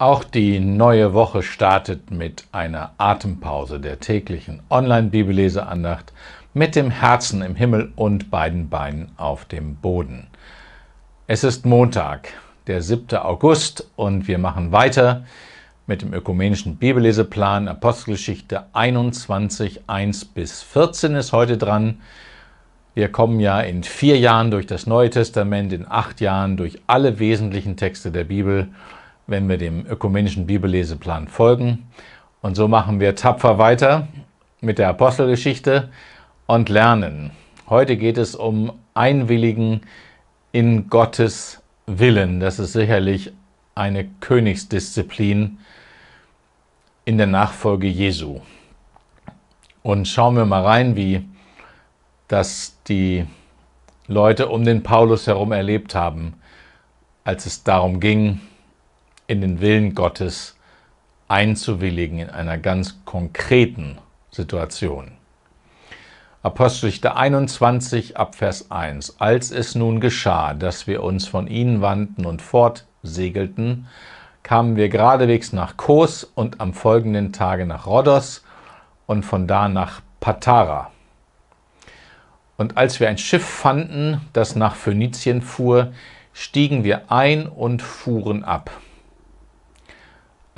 Auch die neue Woche startet mit einer Atempause der täglichen Online-Bibelleseandacht mit dem Herzen im Himmel und beiden Beinen auf dem Boden. Es ist Montag, der 7. August und wir machen weiter mit dem ökumenischen Bibelleseplan Apostelgeschichte 21, 1 bis 14 ist heute dran. Wir kommen ja in vier Jahren durch das Neue Testament, in acht Jahren durch alle wesentlichen Texte der Bibel wenn wir dem ökumenischen Bibelleseplan folgen. Und so machen wir tapfer weiter mit der Apostelgeschichte und lernen. Heute geht es um Einwilligen in Gottes Willen. Das ist sicherlich eine Königsdisziplin in der Nachfolge Jesu. Und schauen wir mal rein, wie das die Leute um den Paulus herum erlebt haben, als es darum ging, in den Willen Gottes einzuwilligen in einer ganz konkreten Situation. Apostelgeschichte 21 ab Vers 1. Als es nun geschah, dass wir uns von ihnen wandten und fortsegelten, kamen wir geradewegs nach Kos und am folgenden Tage nach Rhodos und von da nach Patara. Und als wir ein Schiff fanden, das nach Phönizien fuhr, stiegen wir ein und fuhren ab.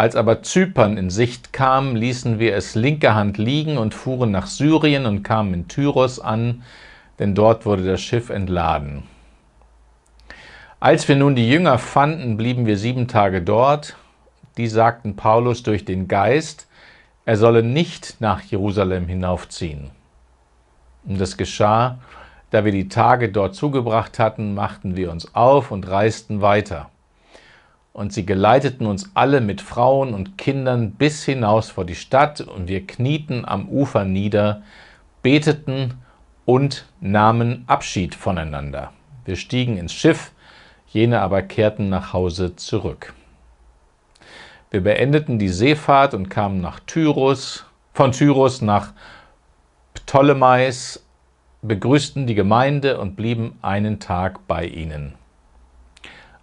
Als aber Zypern in Sicht kam, ließen wir es linker Hand liegen und fuhren nach Syrien und kamen in Tyros an, denn dort wurde das Schiff entladen. Als wir nun die Jünger fanden, blieben wir sieben Tage dort. Die sagten Paulus durch den Geist, er solle nicht nach Jerusalem hinaufziehen. Und das geschah, da wir die Tage dort zugebracht hatten, machten wir uns auf und reisten weiter und sie geleiteten uns alle mit Frauen und Kindern bis hinaus vor die Stadt, und wir knieten am Ufer nieder, beteten und nahmen Abschied voneinander. Wir stiegen ins Schiff, jene aber kehrten nach Hause zurück. Wir beendeten die Seefahrt und kamen nach Tyros, von Tyrus nach Ptolemais, begrüßten die Gemeinde und blieben einen Tag bei ihnen.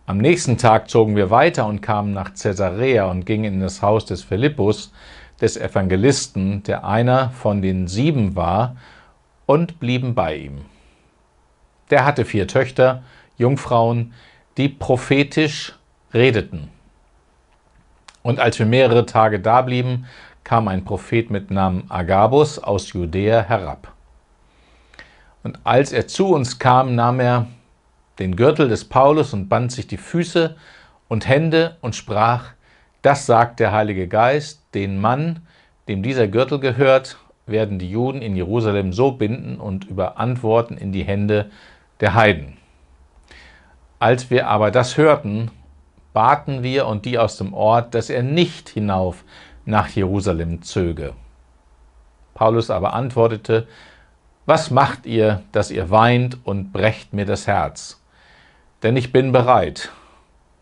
Am nächsten Tag zogen wir weiter und kamen nach Caesarea und gingen in das Haus des Philippus, des Evangelisten, der einer von den sieben war, und blieben bei ihm. Der hatte vier Töchter, Jungfrauen, die prophetisch redeten. Und als wir mehrere Tage da blieben, kam ein Prophet mit Namen Agabus aus Judäa herab. Und als er zu uns kam, nahm er den Gürtel des Paulus und band sich die Füße und Hände und sprach, das sagt der Heilige Geist, den Mann, dem dieser Gürtel gehört, werden die Juden in Jerusalem so binden und überantworten in die Hände der Heiden. Als wir aber das hörten, baten wir und die aus dem Ort, dass er nicht hinauf nach Jerusalem zöge. Paulus aber antwortete, Was macht ihr, dass ihr weint und brecht mir das Herz? Denn ich bin bereit,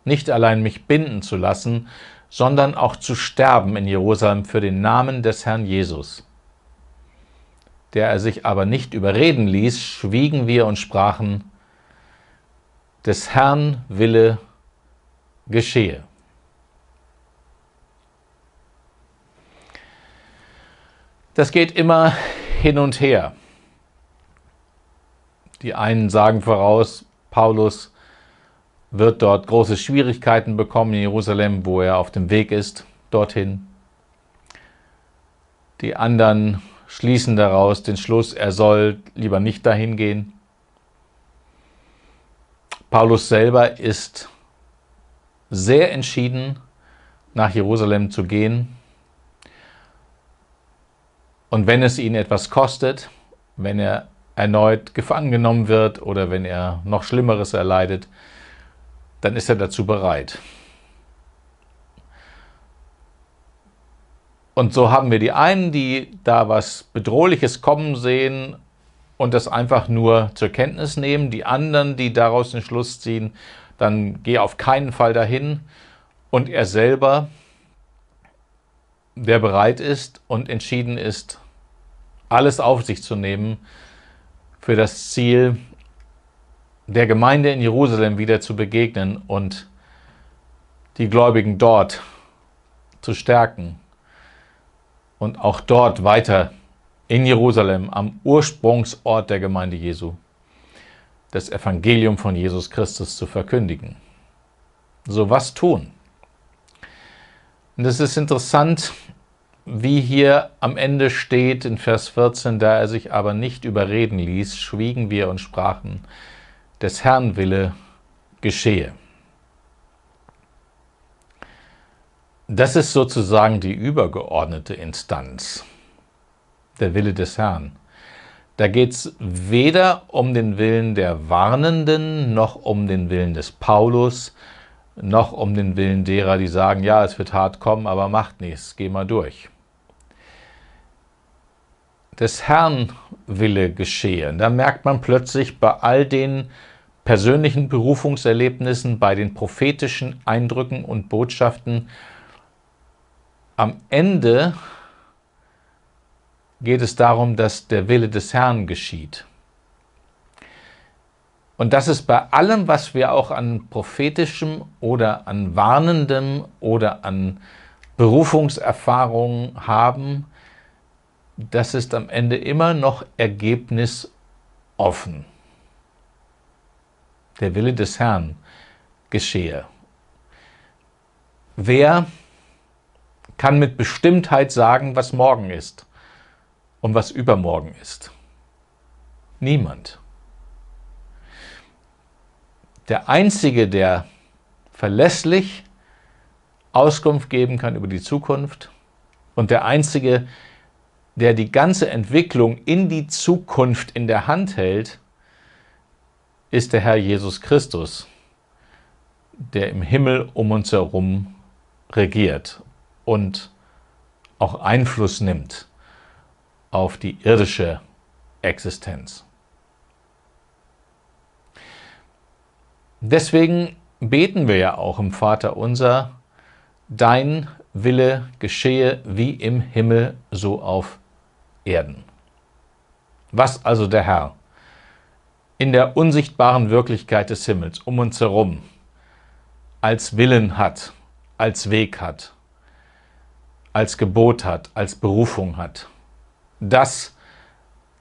nicht allein mich binden zu lassen, sondern auch zu sterben in Jerusalem für den Namen des Herrn Jesus. Der er sich aber nicht überreden ließ, schwiegen wir und sprachen, des Herrn Wille geschehe. Das geht immer hin und her. Die einen sagen voraus, Paulus, wird dort große Schwierigkeiten bekommen in Jerusalem, wo er auf dem Weg ist, dorthin. Die anderen schließen daraus den Schluss, er soll lieber nicht dahin gehen. Paulus selber ist sehr entschieden, nach Jerusalem zu gehen. Und wenn es ihn etwas kostet, wenn er erneut gefangen genommen wird oder wenn er noch Schlimmeres erleidet, dann ist er dazu bereit. Und so haben wir die einen, die da was Bedrohliches kommen sehen und das einfach nur zur Kenntnis nehmen, die anderen, die daraus den Schluss ziehen, dann gehe auf keinen Fall dahin und er selber, der bereit ist und entschieden ist, alles auf sich zu nehmen für das Ziel, der Gemeinde in Jerusalem wieder zu begegnen und die Gläubigen dort zu stärken und auch dort weiter in Jerusalem am Ursprungsort der Gemeinde Jesu das Evangelium von Jesus Christus zu verkündigen. So was tun? Und es ist interessant, wie hier am Ende steht in Vers 14, da er sich aber nicht überreden ließ, schwiegen wir und sprachen, des Herrn Wille geschehe. Das ist sozusagen die übergeordnete Instanz, der Wille des Herrn. Da geht es weder um den Willen der Warnenden, noch um den Willen des Paulus, noch um den Willen derer, die sagen, ja, es wird hart kommen, aber macht nichts, geh mal durch. Des Herrn Wille geschehe. Da merkt man plötzlich bei all den persönlichen Berufungserlebnissen, bei den prophetischen Eindrücken und Botschaften. Am Ende geht es darum, dass der Wille des Herrn geschieht. Und das ist bei allem, was wir auch an prophetischem oder an warnendem oder an Berufungserfahrungen haben, das ist am Ende immer noch ergebnisoffen der Wille des Herrn geschehe. Wer kann mit Bestimmtheit sagen, was morgen ist und was übermorgen ist? Niemand. Der Einzige, der verlässlich Auskunft geben kann über die Zukunft und der Einzige, der die ganze Entwicklung in die Zukunft in der Hand hält, ist der Herr Jesus Christus, der im Himmel um uns herum regiert und auch Einfluss nimmt auf die irdische Existenz. Deswegen beten wir ja auch im Vater unser, dein Wille geschehe wie im Himmel so auf Erden. Was also der Herr in der unsichtbaren Wirklichkeit des Himmels um uns herum als Willen hat, als Weg hat, als Gebot hat, als Berufung hat. Das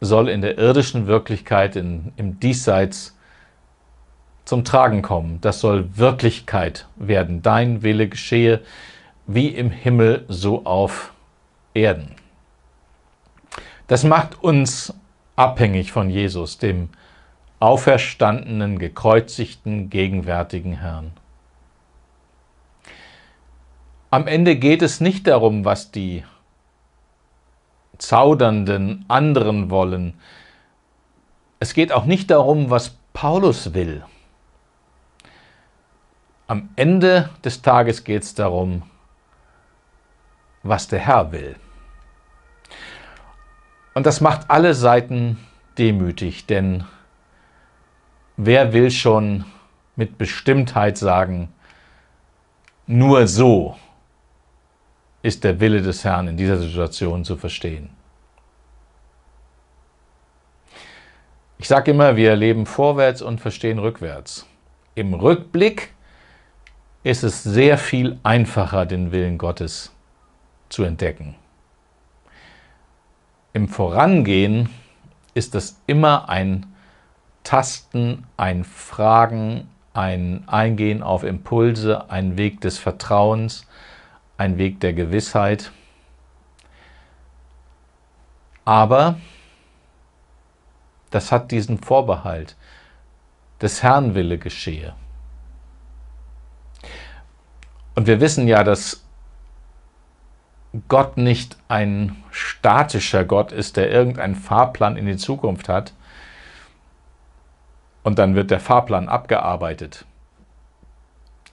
soll in der irdischen Wirklichkeit, in, im Diesseits zum Tragen kommen. Das soll Wirklichkeit werden. Dein Wille geschehe wie im Himmel, so auf Erden. Das macht uns abhängig von Jesus, dem auferstandenen, gekreuzigten, gegenwärtigen Herrn. Am Ende geht es nicht darum, was die Zaudernden anderen wollen. Es geht auch nicht darum, was Paulus will. Am Ende des Tages geht es darum, was der Herr will. Und das macht alle Seiten demütig, denn wer will schon mit Bestimmtheit sagen, nur so ist der Wille des Herrn in dieser Situation zu verstehen. Ich sage immer, wir leben vorwärts und verstehen rückwärts. Im Rückblick ist es sehr viel einfacher, den Willen Gottes zu entdecken. Im Vorangehen ist es immer ein Tasten, ein Fragen, ein Eingehen auf Impulse, ein Weg des Vertrauens, ein Weg der Gewissheit. Aber das hat diesen Vorbehalt, des Herrn Wille geschehe. Und wir wissen ja, dass Gott nicht ein statischer Gott ist, der irgendeinen Fahrplan in die Zukunft hat, und dann wird der Fahrplan abgearbeitet,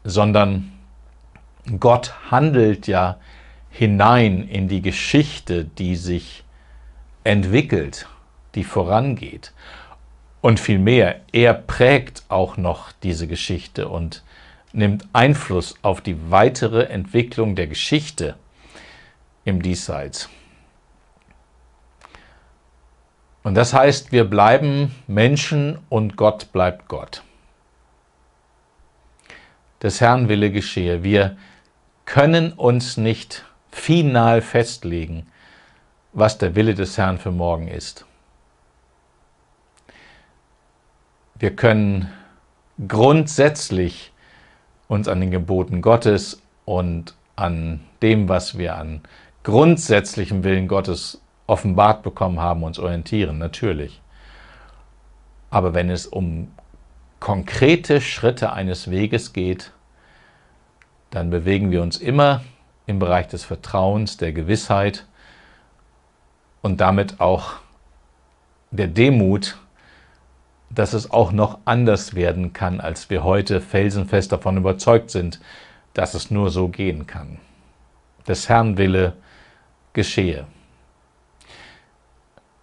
sondern Gott handelt ja hinein in die Geschichte, die sich entwickelt, die vorangeht. Und vielmehr, er prägt auch noch diese Geschichte und nimmt Einfluss auf die weitere Entwicklung der Geschichte im Diesseits. Und das heißt, wir bleiben Menschen und Gott bleibt Gott. Des Herrn Wille geschehe. Wir können uns nicht final festlegen, was der Wille des Herrn für morgen ist. Wir können grundsätzlich uns an den Geboten Gottes und an dem, was wir an grundsätzlichem Willen Gottes offenbart bekommen haben, uns orientieren, natürlich. Aber wenn es um konkrete Schritte eines Weges geht, dann bewegen wir uns immer im Bereich des Vertrauens, der Gewissheit und damit auch der Demut, dass es auch noch anders werden kann, als wir heute felsenfest davon überzeugt sind, dass es nur so gehen kann. Des Herrn Wille geschehe.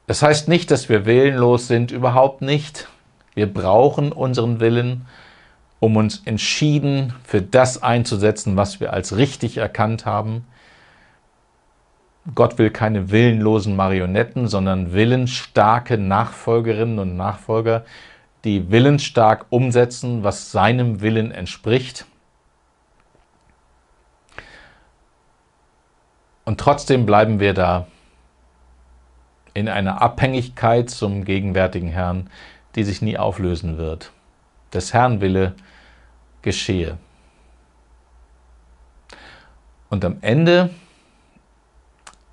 Das heißt nicht, dass wir willenlos sind, überhaupt nicht. Wir brauchen unseren Willen, um uns entschieden für das einzusetzen, was wir als richtig erkannt haben. Gott will keine willenlosen Marionetten, sondern willensstarke Nachfolgerinnen und Nachfolger, die willensstark umsetzen, was seinem Willen entspricht. Und trotzdem bleiben wir da in einer Abhängigkeit zum gegenwärtigen Herrn, die sich nie auflösen wird. Des Herrn Wille geschehe. Und am Ende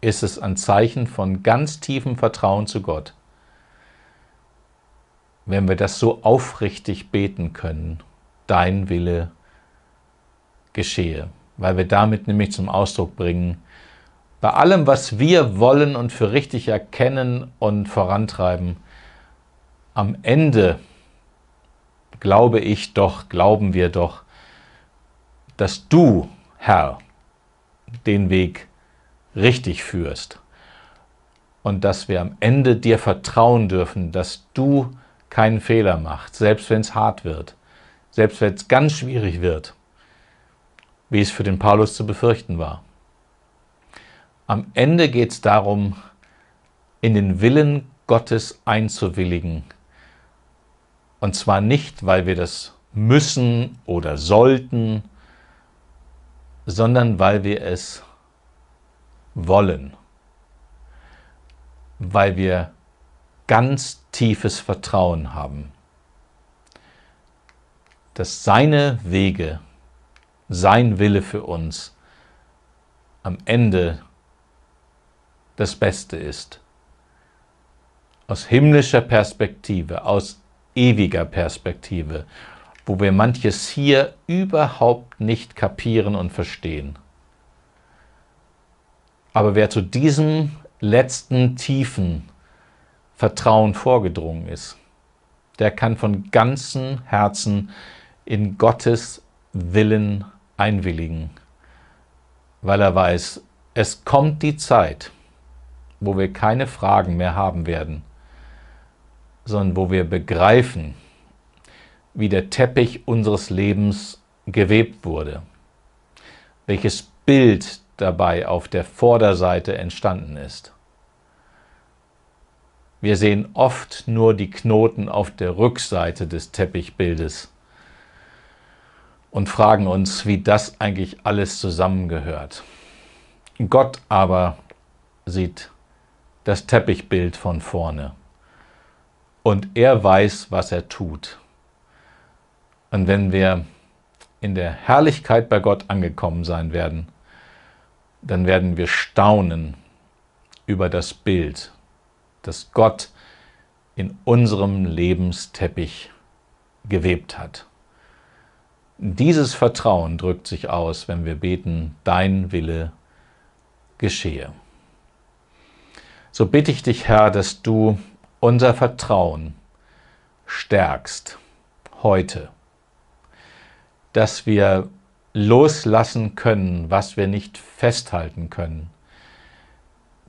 ist es ein Zeichen von ganz tiefem Vertrauen zu Gott, wenn wir das so aufrichtig beten können, dein Wille geschehe, weil wir damit nämlich zum Ausdruck bringen, bei allem, was wir wollen und für richtig erkennen und vorantreiben, am Ende glaube ich doch, glauben wir doch, dass du, Herr, den Weg richtig führst und dass wir am Ende dir vertrauen dürfen, dass du keinen Fehler machst, selbst wenn es hart wird, selbst wenn es ganz schwierig wird, wie es für den Paulus zu befürchten war. Am Ende geht es darum, in den Willen Gottes einzuwilligen. Und zwar nicht, weil wir das müssen oder sollten, sondern weil wir es wollen. Weil wir ganz tiefes Vertrauen haben, dass seine Wege, sein Wille für uns am Ende das Beste ist. Aus himmlischer Perspektive, aus ewiger Perspektive, wo wir manches hier überhaupt nicht kapieren und verstehen. Aber wer zu diesem letzten tiefen Vertrauen vorgedrungen ist, der kann von ganzem Herzen in Gottes Willen einwilligen, weil er weiß, es kommt die Zeit, wo wir keine Fragen mehr haben werden, sondern wo wir begreifen, wie der Teppich unseres Lebens gewebt wurde, welches Bild dabei auf der Vorderseite entstanden ist. Wir sehen oft nur die Knoten auf der Rückseite des Teppichbildes und fragen uns, wie das eigentlich alles zusammengehört. Gott aber sieht das Teppichbild von vorne. Und er weiß, was er tut. Und wenn wir in der Herrlichkeit bei Gott angekommen sein werden, dann werden wir staunen über das Bild, das Gott in unserem Lebensteppich gewebt hat. Dieses Vertrauen drückt sich aus, wenn wir beten, dein Wille geschehe. So bitte ich dich, Herr, dass du unser Vertrauen stärkst heute, dass wir loslassen können, was wir nicht festhalten können,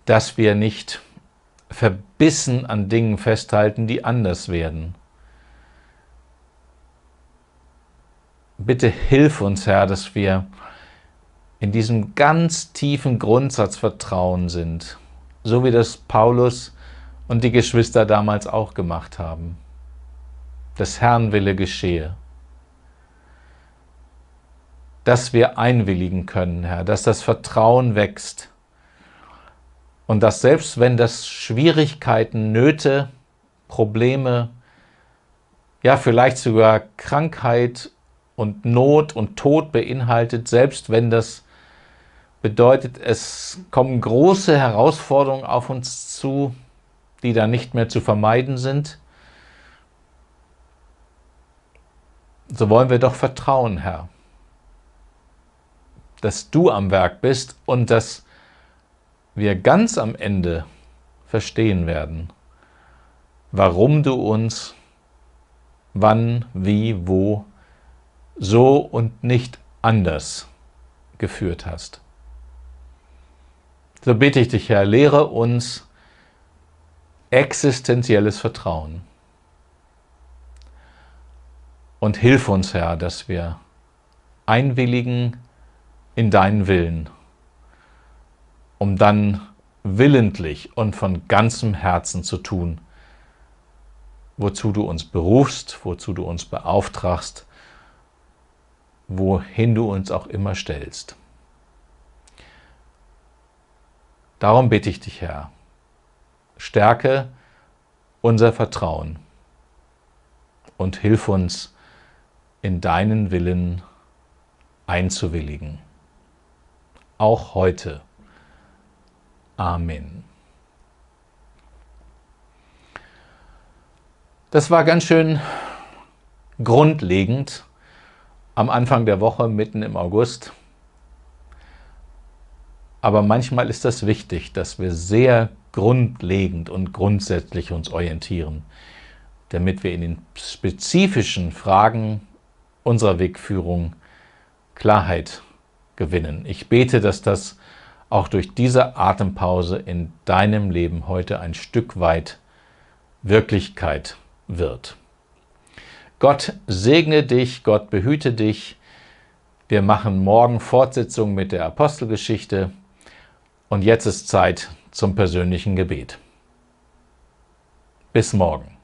dass wir nicht verbissen an Dingen festhalten, die anders werden. Bitte hilf uns, Herr, dass wir in diesem ganz tiefen Grundsatz Vertrauen sind so wie das Paulus und die Geschwister damals auch gemacht haben. Das Herrn Wille geschehe. Dass wir einwilligen können, Herr, dass das Vertrauen wächst und dass selbst wenn das Schwierigkeiten, Nöte, Probleme, ja vielleicht sogar Krankheit und Not und Tod beinhaltet, selbst wenn das bedeutet, es kommen große Herausforderungen auf uns zu, die dann nicht mehr zu vermeiden sind. So wollen wir doch vertrauen, Herr, dass du am Werk bist und dass wir ganz am Ende verstehen werden, warum du uns wann, wie, wo, so und nicht anders geführt hast. So bitte ich dich, Herr, lehre uns existenzielles Vertrauen. Und hilf uns, Herr, dass wir einwilligen in deinen Willen, um dann willentlich und von ganzem Herzen zu tun, wozu du uns berufst, wozu du uns beauftragst, wohin du uns auch immer stellst. Darum bitte ich dich, Herr, stärke unser Vertrauen und hilf uns, in deinen Willen einzuwilligen. Auch heute. Amen. Das war ganz schön grundlegend am Anfang der Woche, mitten im August. Aber manchmal ist das wichtig, dass wir sehr grundlegend und grundsätzlich uns orientieren, damit wir in den spezifischen Fragen unserer Wegführung Klarheit gewinnen. Ich bete, dass das auch durch diese Atempause in deinem Leben heute ein Stück weit Wirklichkeit wird. Gott segne dich, Gott behüte dich. Wir machen morgen Fortsetzung mit der Apostelgeschichte. Und jetzt ist Zeit zum persönlichen Gebet. Bis morgen.